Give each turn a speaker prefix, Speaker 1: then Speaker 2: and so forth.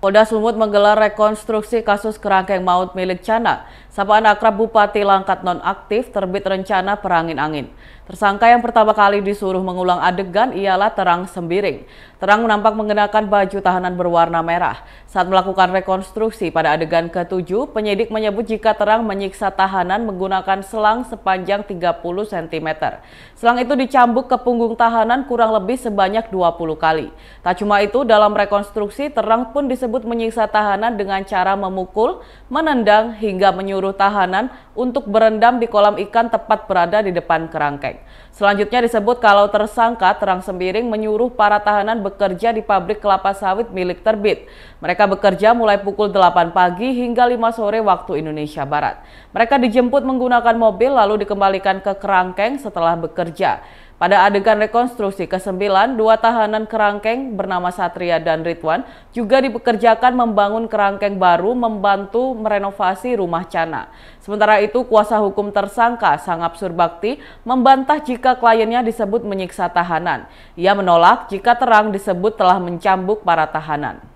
Speaker 1: Polda Sumut menggelar rekonstruksi kasus kerangkeng maut milik Cana. Sapaan akrab Bupati Langkat nonaktif terbit rencana perangin angin. Tersangka yang pertama kali disuruh mengulang adegan ialah Terang Sembiring. Terang nampak mengenakan baju tahanan berwarna merah. Saat melakukan rekonstruksi pada adegan ke-7, penyidik menyebut jika Terang menyiksa tahanan menggunakan selang sepanjang 30 cm. Selang itu dicambuk ke punggung tahanan kurang lebih sebanyak 20 kali. Tak cuma itu, dalam rekonstruksi Terang pun disebut menyiksa tahanan dengan cara memukul, menendang, hingga menyuruh tahanan untuk berendam di kolam ikan tepat berada di depan kerangkeng. Selanjutnya disebut kalau tersangka Terang Sembiring menyuruh para tahanan bekerja di pabrik kelapa sawit milik Terbit. Mereka bekerja mulai pukul 8 pagi hingga 5 sore waktu Indonesia Barat. Mereka dijemput menggunakan mobil lalu dikembalikan ke kerangkeng setelah bekerja. Pada adegan rekonstruksi ke-9, dua tahanan kerangkeng bernama Satria dan Ridwan juga dipekerjakan membangun kerangkeng baru membantu merenovasi rumah Cana. Sementara itu, kuasa hukum tersangka Sangap Surbakti membantah jika kliennya disebut menyiksa tahanan. Ia menolak jika terang disebut telah mencambuk para tahanan.